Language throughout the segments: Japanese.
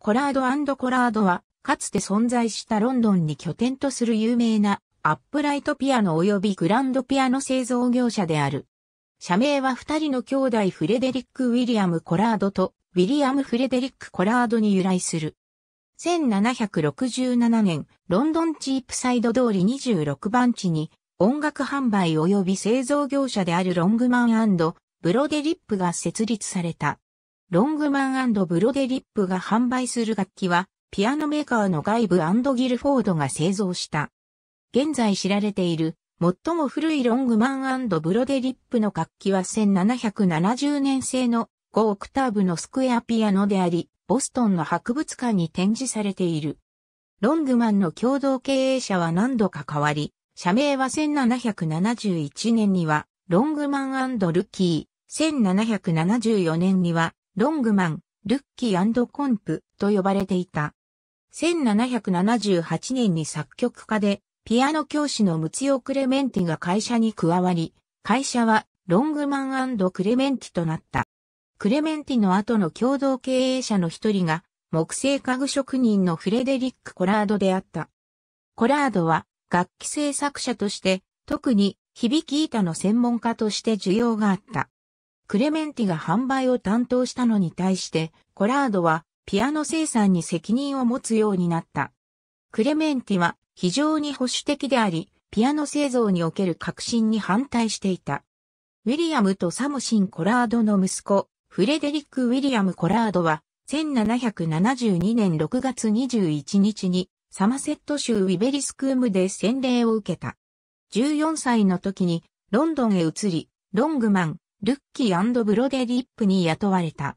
コラードコラードは、かつて存在したロンドンに拠点とする有名なアップライトピアノ及びグランドピアノ製造業者である。社名は二人の兄弟フレデリック・ウィリアム・コラードとウィリアム・フレデリック・コラードに由来する。1767年、ロンドンチープサイド通り26番地に音楽販売及び製造業者であるロングマンブロデリップが設立された。ロングマンブロデリップが販売する楽器は、ピアノメーカーの外部ギルフォードが製造した。現在知られている、最も古いロングマンブロデリップの楽器は1770年製の5オクターブのスクエアピアノであり、ボストンの博物館に展示されている。ロングマンの共同経営者は何度か変わり、社名は1771年には、ロングマンルッキー、1774年には、ロングマン、ルッキーコンプと呼ばれていた。1778年に作曲家で、ピアノ教師のムツヨ・クレメンティが会社に加わり、会社はロングマンクレメンティとなった。クレメンティの後の共同経営者の一人が、木製家具職人のフレデリック・コラードであった。コラードは楽器製作者として、特に響き板の専門家として需要があった。クレメンティが販売を担当したのに対して、コラードはピアノ生産に責任を持つようになった。クレメンティは非常に保守的であり、ピアノ製造における革新に反対していた。ウィリアムとサムシン・コラードの息子、フレデリック・ウィリアム・コラードは、1772年6月21日に、サマセット州ウィベリスクームで洗礼を受けた。14歳の時に、ロンドンへ移り、ロングマン、ルッキーブロデリップに雇われた。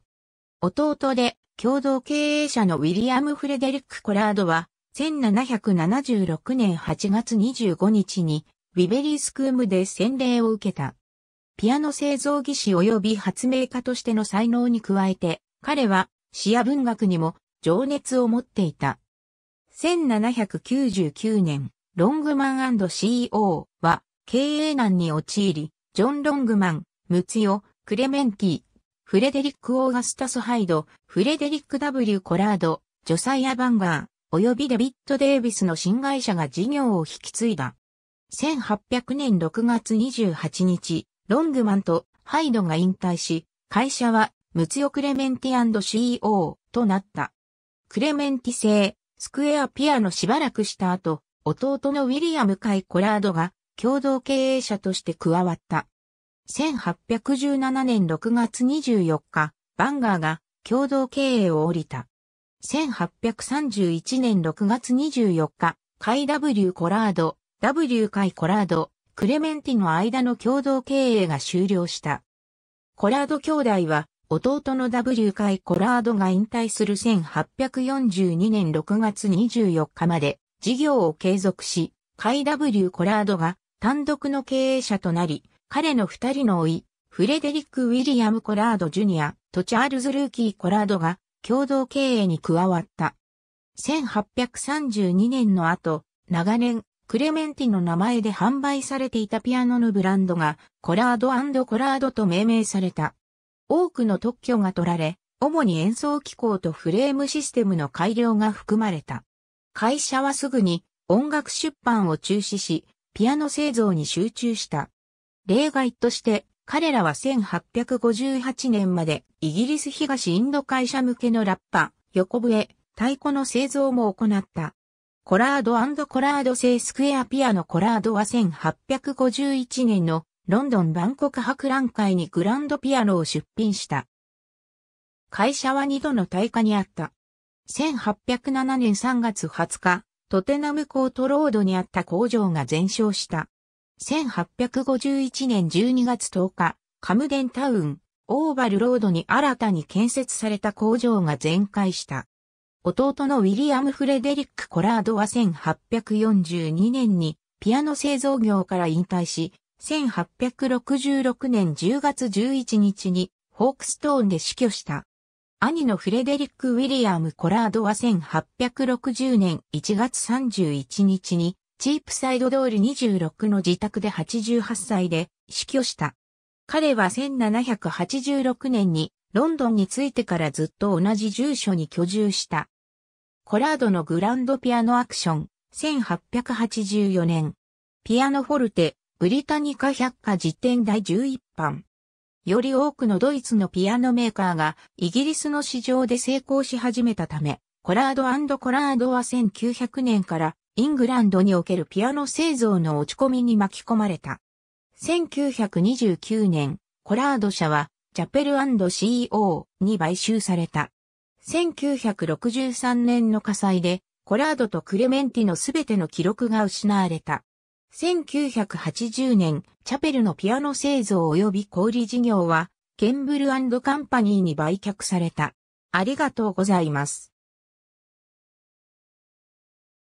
弟で共同経営者のウィリアム・フレデリック・コラードは、1776年8月25日に、ウィベリースクームで洗礼を受けた。ピアノ製造技師及び発明家としての才能に加えて、彼は、詩や文学にも情熱を持っていた。1799年、ロングマン &CEO は経営難に陥り、ジョン・ロングマン、ムツヨ、クレメンティ、フレデリック・オーガスタス・ハイド、フレデリック・ W・ コラード、ジョサイア・バンガー、及びデビッド・デイビスの新会社が事業を引き継いだ。1800年6月28日、ロングマンとハイドが引退し、会社はムツヨ・クレメンティ &CEO となった。クレメンティ製、スクエア・ピアのしばらくした後、弟のウィリアム・カイ・コラードが共同経営者として加わった。1817年6月24日、バンガーが共同経営を降りた。1831年6月24日、カイ W コラード、W カイコラード、クレメンティの間の共同経営が終了した。コラード兄弟は、弟の W カイコラードが引退する1842年6月24日まで事業を継続し、カイ W コラードが単独の経営者となり、彼の二人の老い、フレデリック・ウィリアム・コラード・ジュニアとチャールズ・ルーキー・コラードが共同経営に加わった。1832年の後、長年、クレメンティの名前で販売されていたピアノのブランドが、コラードコラードと命名された。多くの特許が取られ、主に演奏機構とフレームシステムの改良が含まれた。会社はすぐに音楽出版を中止し、ピアノ製造に集中した。例外として、彼らは1858年までイギリス東インド会社向けのラッパ、横笛、太鼓の製造も行った。コラードコラード製スクエアピアノコラードは1851年のロンドン万国博覧会にグランドピアノを出品した。会社は二度の対価にあった。1807年3月20日、トテナムコートロードにあった工場が全焼した。1851年12月10日、カムデンタウン、オーバルロードに新たに建設された工場が全壊した。弟のウィリアム・フレデリック・コラードは1842年にピアノ製造業から引退し、1866年10月11日にホークストーンで死去した。兄のフレデリック・ウィリアム・コラードは1860年1月31日にチープサイド通り26の自宅で88歳で死去した。彼は1786年にロンドンに着いてからずっと同じ住所に居住した。コラードのグランドピアノアクション、1884年。ピアノフォルテ、ブリタニカ百科辞典第11版。より多くのドイツのピアノメーカーがイギリスの市場で成功し始めたため、コラードコラードは1900年からイングランドにおけるピアノ製造の落ち込みに巻き込まれた。1929年、コラード社は、チャペル &CO に買収された。1963年の火災で、コラードとクレメンティのすべての記録が失われた。1980年、チャペルのピアノ製造及び小売事業は、ケンブルカンパニーに売却された。ありがとうございます。